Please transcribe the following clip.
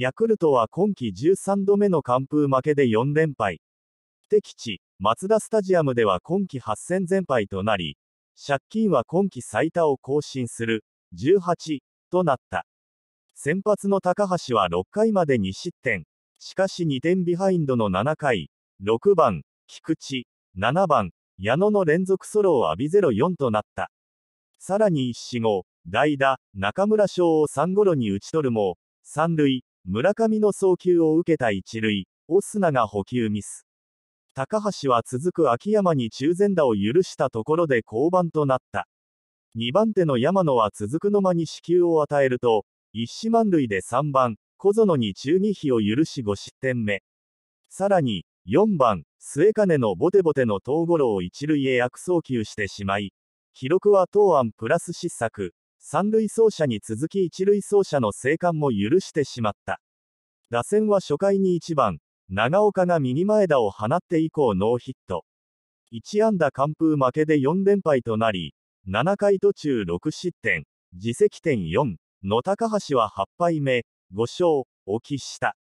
ヤクルトは今季13度目の完封負けで4連敗。敵地、マツダスタジアムでは今季8戦全敗となり、借金は今季最多を更新する、18、となった。先発の高橋は6回まで2失点。しかし2点ビハインドの7回、6番、菊池、7番、矢野の連続ソロを浴び0-4となった。さらに1死後、代打、中村翔を3ゴロに打ち取るも、三塁、村上の送球を受けた一塁、オスナが補給ミス。高橋は続く秋山に中前打を許したところで降板となった。2番手の山野は続くの間に支給を与えると、一四満塁で3番、小園に中2比を許し5失点目。さらに、4番、末金のボテボテの東五郎を一塁へ悪送球してしまい、記録は当案プラス失策、三塁走者に続き一塁走者の生還も許してしまった。打線は初回に1番、長岡が右前田を放って以降ノーヒット。1安打完封負けで4連敗となり、7回途中6失点、自責点4の高橋は8敗目、5勝、起きした。